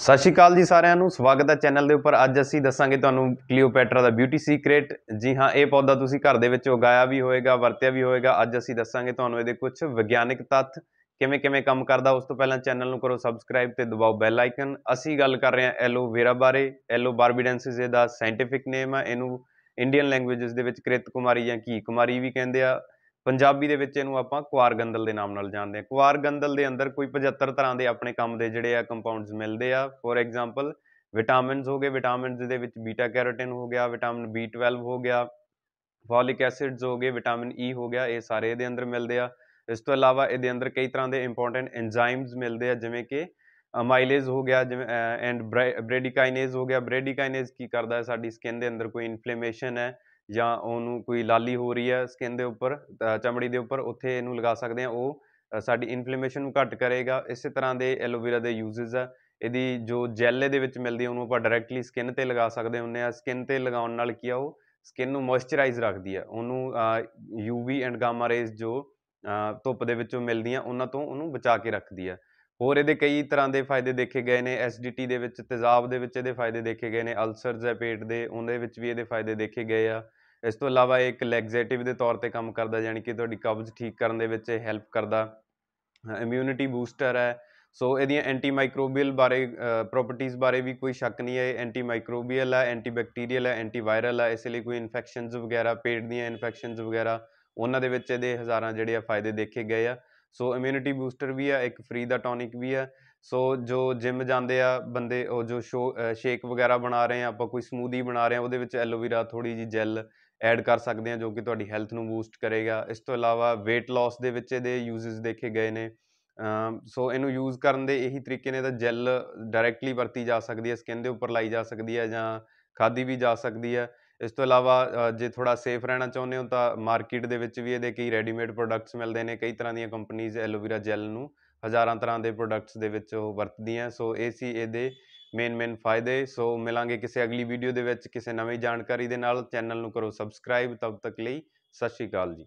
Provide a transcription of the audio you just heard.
ਸਤਿ ਸ਼੍ਰੀ ਅਕਾਲ ਜੀ ਸਾਰਿਆਂ ਨੂੰ ਸਵਾਗਤ ਹੈ ਚੈਨਲ ਦੇ ਉੱਪਰ ਅੱਜ ਅਸੀਂ ਦੱਸਾਂਗੇ ਤੁਹਾਨੂੰ ਕਲੀਓਪੈਟਰਾ ਦਾ ਬਿਊਟੀ ਸੀਕ੍ਰੀਟ ਜੀ ਹਾਂ ਇਹ ਪੌਦਾ ਤੁਸੀਂ ਘਰ ਦੇ ਵਿੱਚ ਉਗਾਇਆ ਵੀ ਹੋਵੇਗਾ ਵਰਤਿਆ ਵੀ ਹੋਵੇਗਾ ਅੱਜ ਅਸੀਂ ਦੱਸਾਂਗੇ ਤੁਹਾਨੂੰ ਇਹਦੇ ਕੁਝ ਵਿਗਿਆਨਿਕ ਤੱਥ ਕਿਵੇਂ ਕਿਵੇਂ ਕੰਮ ਕਰਦਾ ਉਸ ਤੋਂ ਪਹਿਲਾਂ ਚੈਨਲ ਨੂੰ ਕਰੋ ਸਬਸਕ੍ਰਾਈਬ ਤੇ ਦਬਾਓ ਬੈਲ ਆਈਕਨ ਅਸੀਂ ਗੱਲ ਕਰ ਰਹੇ ਹਾਂ ਐਲੋਵੇਰਾ ਬਾਰੇ ਐਲੋ ਬਾਰਬੀਡੈਂਸਿਸ ਇਹਦਾ ਸਾਇੰਟਿਫਿਕ ਨੇਮ ਹੈ ਇਹਨੂੰ ਇੰਡੀਅਨ ਲੈਂਗੁਏਜਸ ਦੇ ਵਿੱਚ ਕ੍ਰਿਤ ਕੁਮਾਰੀ ਜਾਂ ਕੀ ਕੁਮਾਰੀ ਵੀ ਕਹਿੰਦੇ ਆ ਪੰਜਾਬੀ ਦੇ ਵਿੱਚ ਇਹਨੂੰ ਆਪਾਂ ਕੁਆਰ ਗੰਦਲ ਦੇ ਨਾਮ ਨਾਲ ਜਾਣਦੇ ਹਾਂ ਕੁਆਰ ਗੰਦਲ ਦੇ ਅੰਦਰ ਕੋਈ 75 ਤਰ੍ਹਾਂ ਦੇ ਆਪਣੇ ਕੰਮ ਦੇ ਜਿਹੜੇ ਆ ਕੰਪਾਊਂਡਸ ਮਿਲਦੇ ਆ ਫੋਰ ਐਗਜ਼ਾਮਪਲ ਵਿਟਾਮਿਨਸ ਹੋ ਗਏ ਵਿਟਾਮਿਨਸ ਦੇ ਵਿੱਚ ਬੀਟਾ ਕੈਰੋਟਿਨ ਹੋ ਗਿਆ ਵਿਟਾਮਿਨ B12 ਹੋ ਗਿਆ ਫੋਲਿਕ ਐਸਿਡਸ ਹੋ ਗਏ ਵਿਟਾਮਿਨ E ਹੋ ਗਿਆ ਇਹ ਸਾਰੇ ਇਹਦੇ ਅੰਦਰ ਮਿਲਦੇ ਆ ਇਸ ਤੋਂ ਇਲਾਵਾ ਇਹਦੇ ਅੰਦਰ ਕਈ ਤਰ੍ਹਾਂ ਦੇ ਇੰਪੋਰਟੈਂਟ ਐਂਜ਼ਾਈਮਸ ਮਿਲਦੇ ਆ ਜਿਵੇਂ ਕਿ ਅਮਾਈਲੇਜ਼ ਹੋ ਗਿਆ ਜਿਵੇਂ ਐਂਡ ਬ੍ਰੈਡੀਕਾਈਨੇਜ਼ ਹੋ ਗਿਆ ਬ੍ਰੈਡੀਕਾਈਨੇਜ਼ ਕੀ ਕਰਦਾ ਹੈ ਸਾਡੀ ਸਕਿਨ ਦੇ ਅੰਦਰ ਕੋਈ ਇਨਫਲੇਮੇਸ਼ਨ ਹੈ ਜਾਂ ਉਹਨੂੰ ਕੋਈ ਲਾਲੀ ਹੋ ਰਹੀ ਹੈ ਸਕਿਨ ਦੇ ਉੱਪਰ ਚਮੜੀ ਦੇ ਉੱਪਰ ਉੱਥੇ ਇਹਨੂੰ ਲਗਾ ਸਕਦੇ ਆ ਉਹ ਸਾਡੀ ਇਨਫਲੇਮੇਸ਼ਨ ਨੂੰ ਘੱਟ ਕਰੇਗਾ ਇਸੇ ਤਰ੍ਹਾਂ ਦੇ ਐਲੋਵੇਰਾ ਦੇ ਯੂਜ਼ਸ ਆ ਇਹਦੀ ਜੋ ਜੈਲ ਦੇ ਵਿੱਚ ਮਿਲਦੀ ਉਹਨੂੰ ਆਪਾਂ ਡਾਇਰੈਕਟਲੀ ਸਕਿਨ ਤੇ ਲਗਾ ਸਕਦੇ ਹੁੰਨੇ ਆ ਸਕਿਨ ਤੇ ਲਗਾਉਣ ਨਾਲ ਕੀ ਆ ਉਹ ਸਕਿਨ ਨੂੰ ਮੋਇਸਚਰਾਈਜ਼ ਰੱਖਦੀ ਆ ਉਹਨੂੰ ਯੂਵੀ ਐਂਡ ਗਾਮਾ ਰੇਜ਼ ਜੋ ਧੁੱਪ ਦੇ ਵਿੱਚੋਂ ਮਿਲਦੀਆਂ ਉਹਨਾਂ ਤੋਂ ਉਹਨੂੰ ਬਚਾ ਕੇ ਰੱਖਦੀ ਆ ਹੋਰ ਇਹਦੇ ਕਈ ਤਰ੍ਹਾਂ ਦੇ ਫਾਇਦੇ ਦੇਖੇ ਗਏ ਨੇ ਐਸਡੀਟੀ ਦੇ ਵਿੱਚ ਤੇਜ਼ਾਬ ਦੇ ਵਿੱਚ ਇਹਦੇ ਫਾਇਦੇ ਦੇਖੇ ਗਏ ਨੇ ਅਲਸਰਸ ਹੈ ਪੇਟ ਦੇ ਉਹਦੇ ਵਿੱਚ ਵੀ ਇਹਦੇ ਫਾਇਦੇ ਦੇਖੇ ਗਏ ਆ ਇਸ ਤੋਂ ਇਲਾਵਾ ਇੱਕ ਲੈਗਜ਼ੇਟਿਵ ਦੇ ਤੌਰ ਤੇ ਕੰਮ ਕਰਦਾ ਯਾਨੀ ਕਿ ਤੁਹਾਡੀ ਕਬਜ਼ ਠੀਕ ਕਰਨ ਦੇ ਵਿੱਚ ਹੈਲਪ ਕਰਦਾ ਇਮਿਊਨਿਟੀ ਬੂਸਟਰ ਹੈ ਸੋ ਇਹਦੀਆਂ ਐਂਟੀ ਮਾਈਕਰੋਬੀਅਲ ਬਾਰੇ ਪ੍ਰੋਪਰਟੀਆਂ ਬਾਰੇ ਵੀ ਕੋਈ ਸ਼ੱਕ ਨਹੀਂ ਹੈ ਐਂਟੀ ਮਾਈਕਰੋਬੀਅਲ ਹੈ ਐਂਟੀ ਬੈਕਟੀਰੀਅਲ ਹੈ ਐਂਟੀ ਵਾਇਰਲ ਹੈ ਇਸ ਲਈ ਕੋਈ ਇਨਫੈਕਸ਼ਨਸ ਵਗੈਰਾ ਪੇਟ ਦੀਆਂ ਇਨਫੈਕਸ਼ਨਸ ਵਗੈਰਾ ਉਹਨਾਂ ਦੇ ਵਿੱਚ ਇਹਦੇ ਹਜ਼ਾਰਾਂ ਜਿਹੜੇ ਆ ਫਾਇਦੇ ਦੇਖੇ ਗਏ ਆ ਸੋ ਇਮਿਊਨਿਟੀ ਬੂਸਟਰ ਵੀ ਆ ਇੱਕ ਫ੍ਰੀ ਦਾ ਟੌਨਿਕ ਵੀ ਆ ਸੋ ਜੋ ਜਿਮ ਜਾਂਦੇ ਆ ਬੰਦੇ ਉਹ ਜੋ ਸ਼ੇਕ ਵਗੈਰਾ ਬਣਾ ਰਹੇ ਆ ਆਪਾਂ ਕੋਈ ਸਮੂਦੀ ਬਣਾ ਰਹੇ ਆ ਉਹਦੇ ਵਿੱਚ ਐਲੋਵੀਰਾ ਥੋੜੀ ਜੀ ਜੈਲ ਐਡ ਕਰ ਸਕਦੇ ਆ ਜੋ ਕਿ ਤੁਹਾਡੀ ਹੈਲਥ ਨੂੰ ਬੂਸਟ ਕਰੇਗਾ ਇਸ ਤੋਂ ਇਲਾਵਾ weight loss ਦੇ ਵਿੱਚ ਇਹਦੇ ਯੂਜ਼ਸ ਦੇਖੇ ਗਏ ਨੇ ਸੋ ਇਹਨੂੰ ਯੂਜ਼ ਕਰਨ ਦੇ ਇਹੀ ਤਰੀਕੇ ਨੇ ਤਾਂ ਜੈਲ ਡਾਇਰੈਕਟਲੀ ਵਰਤੀ ਜਾ ਸਕਦੀ ਹੈ ਸਕਿਨ ਦੇ ਉੱਪਰ ਲਾਈ ਜਾ ਸਕਦੀ ਹੈ ਜਾਂ ਖਾਦੀ ਵੀ ਜਾ ਸਕਦੀ ਹੈ ਇਸ ਤੋਂ ਇਲਾਵਾ ਜੇ ਥੋੜਾ ਸੇਫ ਰਹਿਣਾ ਚਾਹੁੰਦੇ ਹੋ ਤਾਂ ਮਾਰਕੀਟ ਦੇ ਵਿੱਚ ਵੀ ਇਹਦੇ ਕਈ ਰੈਡੀਮੇਡ ਪ੍ਰੋਡਕਟਸ ਮਿਲਦੇ ਨੇ ਕਈ ਤਰ੍ਹਾਂ ਦੀਆਂ ਕੰਪਨੀਆਂ ਐਲੋਵੇਰਾ ਜੈਲ ਨੂੰ ਹਜ਼ਾਰਾਂ ਤਰ੍ਹਾਂ ਦੇ ਪ੍ਰੋਡਕਟਸ ਦੇ ਵਿੱਚ ਉਹ ਵਰਤਦੀਆਂ ਸੋ ਇਹ ਸੀ ਇਹਦੇ ਮੇਨ ਮੇਨ ਫਾਇਦੇ ਸੋ ਮਿਲਾਂਗੇ ਕਿਸੇ ਅਗਲੀ ਵੀਡੀਓ ਦੇ ਵਿੱਚ ਕਿਸੇ ਨਵੀਂ ਜਾਣਕਾਰੀ ਦੇ ਨਾਲ ਚੈਨਲ ਨੂੰ ਕਰੋ ਸਬਸਕ੍ਰਾਈਬ ਤਦ ਤੱਕ ਲਈ ਸਤਿ ਸ਼੍ਰੀ ਅਕਾਲ ਜੀ